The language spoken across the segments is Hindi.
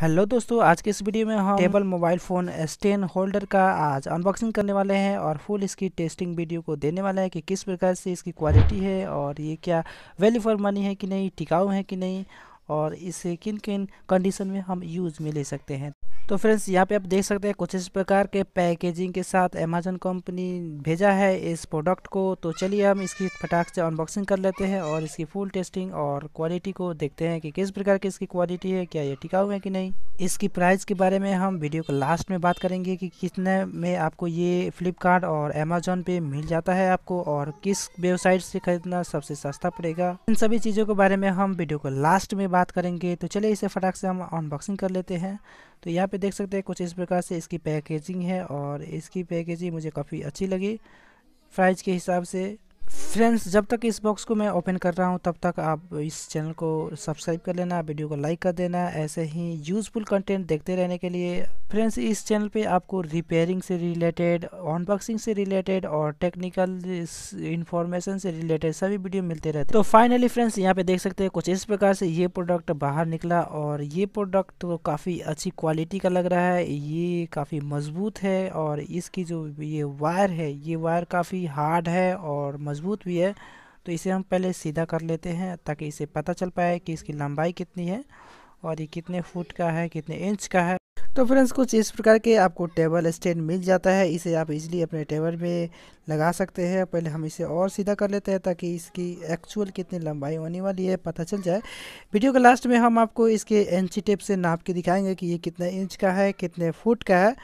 हेलो दोस्तों आज के इस वीडियो में हम table mobile phone S ten holder का आज अनबॉक्सिंग करने वाले हैं और फुल इसकी टेस्टिंग वीडियो को देने वाला है कि किस प्रकार से इसकी क्वालिटी है और ये क्या वैल्यू फॉर मनी है कि नहीं टिकाऊ है कि नहीं और इसे किन किन कंडीशन में हम यूज़ में ले सकते हैं तो फ्रेंड्स यहाँ पे आप देख सकते हैं कुछ इस प्रकार के पैकेजिंग के साथ अमेजन कंपनी भेजा है इस प्रोडक्ट को तो चलिए हम इसकी फटाक से अनबॉक्सिंग कर लेते हैं और इसकी फुल टेस्टिंग और क्वालिटी को देखते हैं कि किस प्रकार की इसकी क्वालिटी है क्या ये टिकाऊ है कि नहीं इसकी प्राइस के बारे में हम वीडियो के लास्ट में बात करेंगे कि कितने में आपको ये फ्लिपकार्ट और अमेजोन पे मिल जाता है आपको और किस वेबसाइट से खरीदना सबसे सस्ता पड़ेगा इन सभी चीज़ों के बारे में हम वीडियो को लास्ट में बात करेंगे तो चलिए इसे फटाक से हम अनबॉक्सिंग कर लेते हैं तो यहाँ पे देख सकते हैं कुछ इस प्रकार से इसकी पैकेजिंग है और इसकी पैकेजिंग मुझे काफ़ी अच्छी लगी प्राइस के हिसाब से फ्रेंड्स जब तक इस बॉक्स को मैं ओपन कर रहा हूं तब तक आप इस चैनल को सब्सक्राइब कर लेना वीडियो को लाइक कर देना ऐसे ही यूज़फुल कंटेंट देखते रहने के लिए फ्रेंड्स इस चैनल पे आपको रिपेयरिंग से रिलेटेड अनबॉक्सिंग से रिलेटेड और टेक्निकल इन्फॉर्मेशन से रिलेटेड सभी वीडियो मिलते रहते तो फाइनली फ्रेंड्स यहाँ पे देख सकते हैं कुछ इस प्रकार से ये प्रोडक्ट बाहर निकला और ये प्रोडक्ट तो काफ़ी अच्छी क्वालिटी का लग रहा है ये काफ़ी मजबूत है और इसकी जो ये वायर है ये वायर काफ़ी हार्ड है और मजबूत मज़बूत भी है तो इसे हम पहले सीधा कर लेते हैं ताकि इसे पता चल पाए कि इसकी लंबाई कितनी है और ये कितने फुट का है कितने इंच का है तो फ्रेंड्स कुछ इस प्रकार के आपको टेबल स्टैंड मिल जाता है इसे आप इजीली अपने टेबल में लगा सकते हैं पहले हम इसे और सीधा कर लेते हैं ताकि इसकी एक्चुअल कितनी लंबाई होने वाली है पता चल जाए वीडियो के लास्ट में हम आपको इसके इंची टेप से नाप के दिखाएंगे कि ये कितने इंच का है कितने फुट का है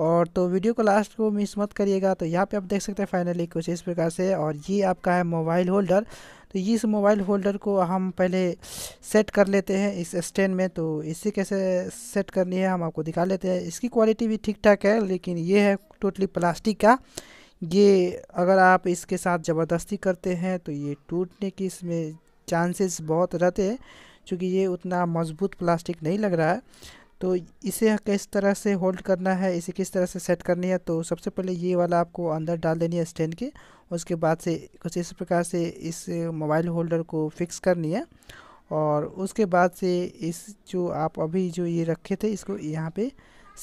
और तो वीडियो को लास्ट को मिस मत करिएगा तो यहाँ पे आप देख सकते हैं फाइनली कुछ इस प्रकार से और ये आपका है मोबाइल होल्डर तो इस मोबाइल होल्डर को हम पहले सेट कर लेते हैं इस स्टैंड में तो इसे कैसे सेट करनी है हम आपको दिखा लेते हैं इसकी क्वालिटी भी ठीक ठाक है लेकिन ये है टोटली प्लास्टिक का ये अगर आप इसके साथ ज़बरदस्ती करते हैं तो ये टूटने की इसमें चांसेस बहुत रहते हैं चूँकि ये उतना मजबूत प्लास्टिक नहीं लग रहा है तो इसे किस तरह से होल्ड करना है इसे किस तरह से सेट करनी है तो सबसे पहले ये वाला आपको अंदर डाल देनी है स्टैंड के उसके बाद से कुछ इस प्रकार से इस मोबाइल होल्डर को फिक्स करनी है और उसके बाद से इस जो आप अभी जो ये रखे थे इसको यहाँ पे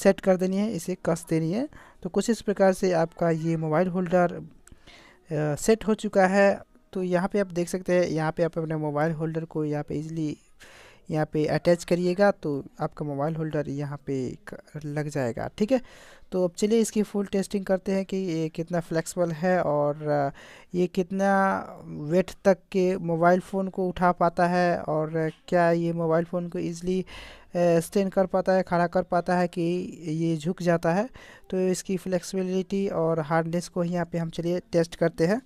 सेट कर देनी है इसे कस देनी है तो कुछ इस प्रकार से आपका ये मोबाइल होल्डर सेट हो चुका है तो यहाँ पे आप देख सकते हैं यहाँ पे आप अपने मोबाइल होल्डर को यहाँ पे इजीली यहाँ पे अटैच करिएगा तो आपका मोबाइल होल्डर यहाँ पे लग जाएगा ठीक है तो अब चलिए इसकी फुल टेस्टिंग करते हैं कि ये कितना फ्लेक्सिबल है और ये कितना वेट तक के मोबाइल फ़ोन को उठा पाता है और क्या ये मोबाइल फ़ोन को ईज़िली स्टैंड कर पाता है खड़ा कर पाता है कि ये झुक जाता है तो इसकी फ्लेक्सिबिलिटी और हार्डनेस को यहाँ पे हम चलिए टेस्ट करते हैं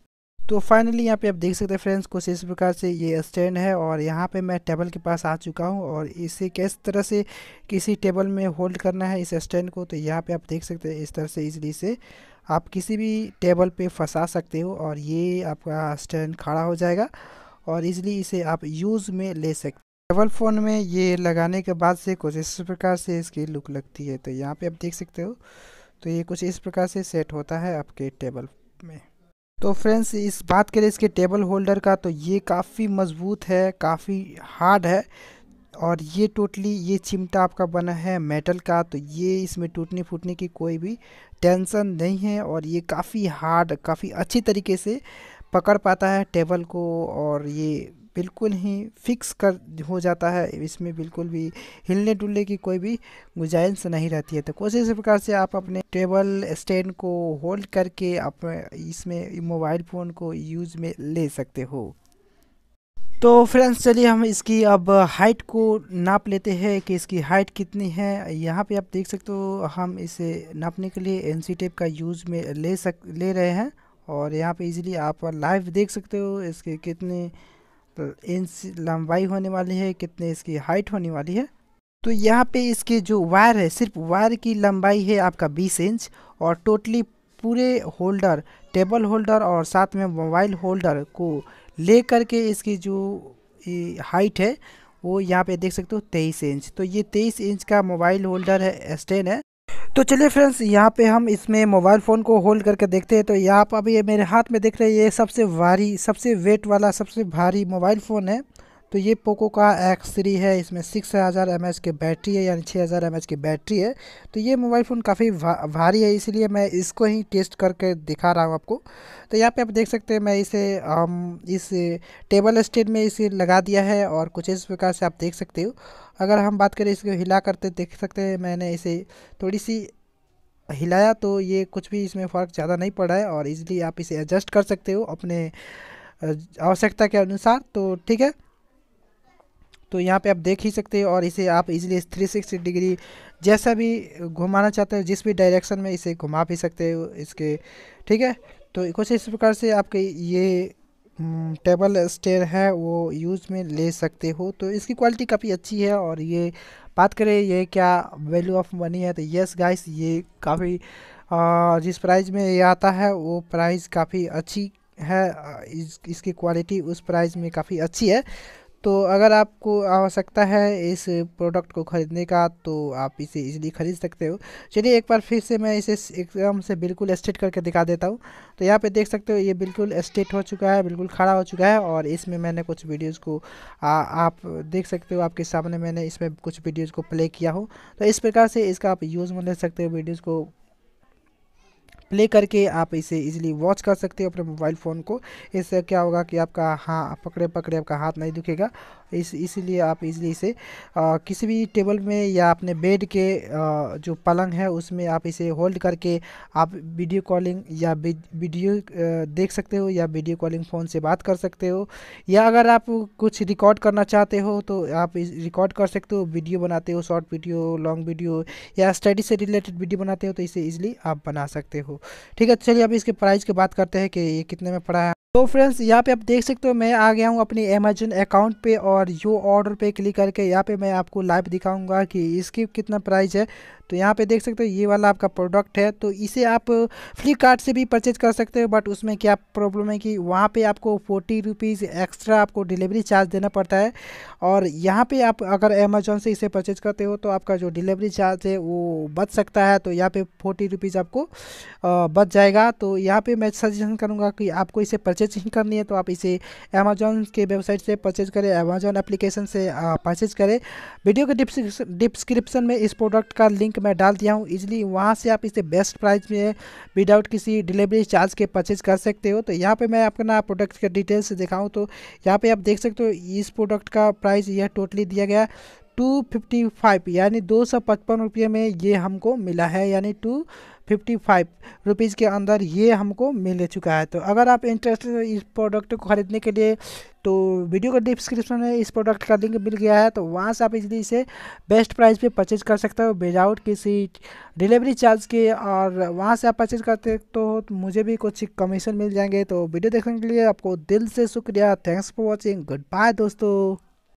तो फाइनली यहाँ पे आप देख सकते हैं फ्रेंड्स कुछ इस प्रकार से ये स्टैंड है और यहाँ पे मैं टेबल के पास आ चुका हूँ और इसे किस तरह से किसी टेबल में होल्ड करना है इस स्टैंड को तो यहाँ पे आप देख सकते हैं इस तरह से इजली से आप किसी भी टेबल पे फंसा सकते हो और ये आपका स्टैंड खड़ा हो जाएगा और इजली इसे आप यूज़ में ले सकते टेबल फ़ोन में ये लगाने के बाद से कुछ इस प्रकार से इसकी लुक लगती है तो यहाँ पर आप देख सकते हो तो ये कुछ इस प्रकार से सेट होता है आपके टेबल में तो फ्रेंड्स इस बात करें इसके टेबल होल्डर का तो ये काफ़ी मजबूत है काफ़ी हार्ड है और ये टोटली ये चिमटा आपका बना है मेटल का तो ये इसमें टूटने फूटने की कोई भी टेंशन नहीं है और ये काफ़ी हार्ड काफ़ी अच्छी तरीके से पकड़ पाता है टेबल को और ये बिल्कुल ही फिक्स कर हो जाता है इसमें बिल्कुल भी हिलने डुलने की कोई भी गुंजाइश नहीं रहती है तो कोशिश इस प्रकार से आप अपने टेबल स्टैंड को होल्ड करके आप इसमें मोबाइल फ़ोन को यूज़ में ले सकते हो तो फ्रेंड्स चलिए हम इसकी अब हाइट को नाप लेते हैं कि इसकी हाइट कितनी है यहाँ पे आप देख सकते हो हम इसे नापने के लिए एन टेप का यूज़ में ले सक ले रहे हैं और यहाँ पे इजीली आप लाइव देख सकते हो इसके कितने तो इंच लंबाई होने वाली है कितने इसकी हाइट होने वाली है तो यहाँ पे इसके जो वायर है सिर्फ वायर की लंबाई है आपका 20 इंच और टोटली पूरे होल्डर टेबल होल्डर और साथ में मोबाइल होल्डर को ले करके इसकी जो हाइट है वो यहाँ पे देख सकते हो 23 इंच तो ये 23 इंच का मोबाइल होल्डर है स्टैंड है तो चलिए फ्रेंड्स यहाँ पे हम इसमें मोबाइल फ़ोन को होल्ड करके देखते हैं तो यहाँ पर अभी ये मेरे हाथ में देख रहे हैं ये सबसे भारी सबसे वेट वाला सबसे भारी मोबाइल फ़ोन है तो ये पोको का एक्स थ्री है इसमें सिक्स हज़ार एम एच की बैटरी है यानी छः हज़ार एम एच की बैटरी है तो ये मोबाइल फ़ोन काफ़ी भा, भारी है इसलिए मैं इसको ही टेस्ट करके दिखा रहा हूँ आपको तो यहाँ पे आप देख सकते हैं मैं इसे हम इस टेबल स्टेट में इसे लगा दिया है और कुछ इस प्रकार से आप देख सकते हो अगर हम बात करें इसको हिला करते देख सकते हैं मैंने इसे थोड़ी सी हिलाया तो ये कुछ भी इसमें फ़र्क ज़्यादा नहीं पड़ा है और इसलिए आप इसे एडजस्ट कर सकते हो अपने आवश्यकता के अनुसार तो ठीक है तो यहाँ पे आप देख ही सकते हैं और इसे आप इजीली 360 डिग्री जैसा भी घुमाना चाहते हैं जिस भी डायरेक्शन में इसे घुमा भी सकते हो इसके ठीक है तो कुछ इस प्रकार से आपके ये टेबल हम्म, स्टेयर है वो यूज़ में ले सकते हो तो इसकी क्वालिटी काफ़ी अच्छी है और ये बात करें ये क्या वैल्यू ऑफ मनी है तो यस गाइस ये काफ़ी जिस प्राइस में ये आता है वो प्राइस काफ़ी अच्छी है इस, इसकी क्वालिटी उस प्राइस में काफ़ी अच्छी है तो अगर आपको आवश्यकता है इस प्रोडक्ट को ख़रीदने का तो आप इसे इजीली ख़रीद सकते हो चलिए एक बार फिर से मैं इसे एकदम से बिल्कुल स्ट्रेट करके दिखा देता हूँ तो यहाँ पे देख सकते हो ये बिल्कुल स्ट्रेट हो चुका है बिल्कुल खड़ा हो चुका है और इसमें मैंने कुछ वीडियोज़ को आ, आप देख सकते हो आपके सामने मैंने इसमें कुछ वीडियोज़ को प्ले किया हो तो इस प्रकार से इसका आप यूज़ में ले सकते हो वीडियोज़ को प्ले करके आप इसे इजीली वॉच कर सकते हो अपने मोबाइल फ़ोन को इससे क्या होगा कि आपका हाँ पकड़े पकड़े आपका हाथ नहीं दुखेगा इस इसीलिए आप इजीली इसे आ, किसी भी टेबल में या अपने बेड के आ, जो पलंग है उसमें आप इसे होल्ड करके आप वीडियो कॉलिंग या वीडियो देख सकते हो या वीडियो कॉलिंग फ़ोन से बात कर सकते हो या अगर आप कुछ रिकॉर्ड करना चाहते हो तो आप रिकॉर्ड कर सकते हो वीडियो बनाते हो शॉर्ट वीडियो लॉन्ग वीडियो या स्टडी से रिलेटेड वीडियो बनाते हो तो इसे ईजिली आप बना सकते हो ठीक है तो चलिए अब इसके प्राइस की बात करते हैं कि ये कितने में पड़ा है तो फ्रेंड्स यहाँ पे आप देख सकते हो मैं आ गया हूँ अपनी अमेजन अकाउंट पे और यो ऑर्डर पे क्लिक करके यहाँ पे मैं आपको लाइव दिखाऊंगा कि इसकी कितना प्राइस है तो यहाँ पे देख सकते हो ये वाला आपका प्रोडक्ट है तो इसे आप फ्लिपकार्ट से भी परचेज कर सकते हो बट उसमें क्या प्रॉब्लम है कि वहाँ पे आपको फोर्टी रुपीज़ एक्स्ट्रा आपको डिलीवरी चार्ज देना पड़ता है और यहाँ पे आप अगर अमेजोन से इसे परचेज करते हो तो आपका जो डिलीवरी चार्ज है वो बच सकता है तो यहाँ पर फोर्टी रुपीज़ आपको बच जाएगा तो यहाँ पर मैं सजेशन करूँगा कि आपको इसे परचेज नहीं करनी है तो आप इसे अमेजोन के वेबसाइट से परचेज करें अमेजोन एप्लीकेशन से परचेज करें वीडियो के डिस्क्रिप्शन में इस प्रोडक्ट का लिंक लिंक मैं डाल दिया हूँ इजिली वहाँ से आप इसे बेस्ट प्राइस में विदाउट किसी डिलीवरी चार्ज के परचेज कर सकते हो तो यहाँ पे मैं अपना प्रोडक्ट का डिटेल्स दिखाऊँ तो यहाँ पे आप देख सकते हो इस प्रोडक्ट का प्राइस यह टोटली दिया गया टू फिफ्टी फाइव यानी दो सौ पचपन रुपये में ये हमको मिला है यानी टू फिफ्टी फाइव रुपीज़ के अंदर ये हमको मिल चुका है तो अगर आप इंटरेस्टेड इस प्रोडक्ट को ख़रीदने के लिए तो वीडियो का डिस्क्रिप्शन में इस प्रोडक्ट का लिंक मिल गया है तो वहाँ से आप इसलिए इसे बेस्ट प्राइस पे परचेज कर सकते हो विदाउट किसी डिलीवरी चार्ज के और वहाँ से आप परचेज करते तो मुझे भी कुछ कमीशन मिल जाएंगे तो वीडियो देखने के लिए आपको दिल से शुक्रिया thanks for watching good bye दोस्तों